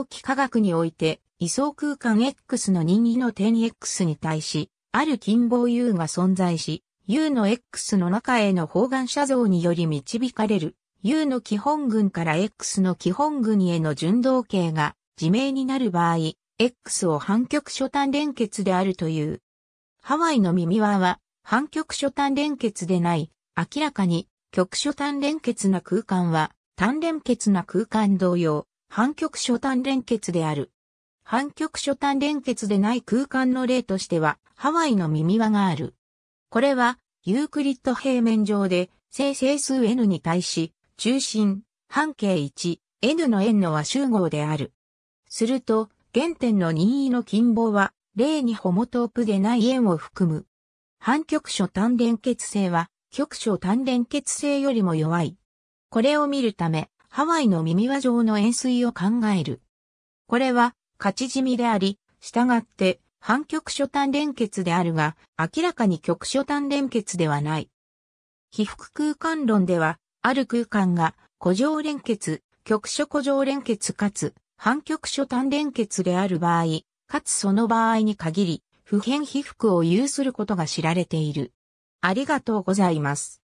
法幾科学において、位相空間 X の任意の点 X に対し、ある近傍 U が存在し、U の X の中への方眼写像により導かれる、U の基本群から X の基本群への順動形が自明になる場合、X を反極初端連結であるという。ハワイの耳輪は、反極初端連結でない、明らかに極初端連結な空間は、単連結な空間同様、反極初端連結である。反極初端連結でない空間の例としては、ハワイの耳輪がある。これは、ユークリッド平面上で、正整数 n に対し、中心、半径 1n の円の和集合である。すると、原点の任意の近傍は、例にホモトープでない円を含む。反極初単連結性は、極初単連結性よりも弱い。これを見るため、ハワイの耳輪状の円錐を考える。これは、勝ち地味であり、従って、反極所端連結であるが、明らかに極所端連結ではない。被覆空間論では、ある空間が、古上連結、極所古上連結かつ、反極所端連結である場合、かつその場合に限り、普遍被覆を有することが知られている。ありがとうございます。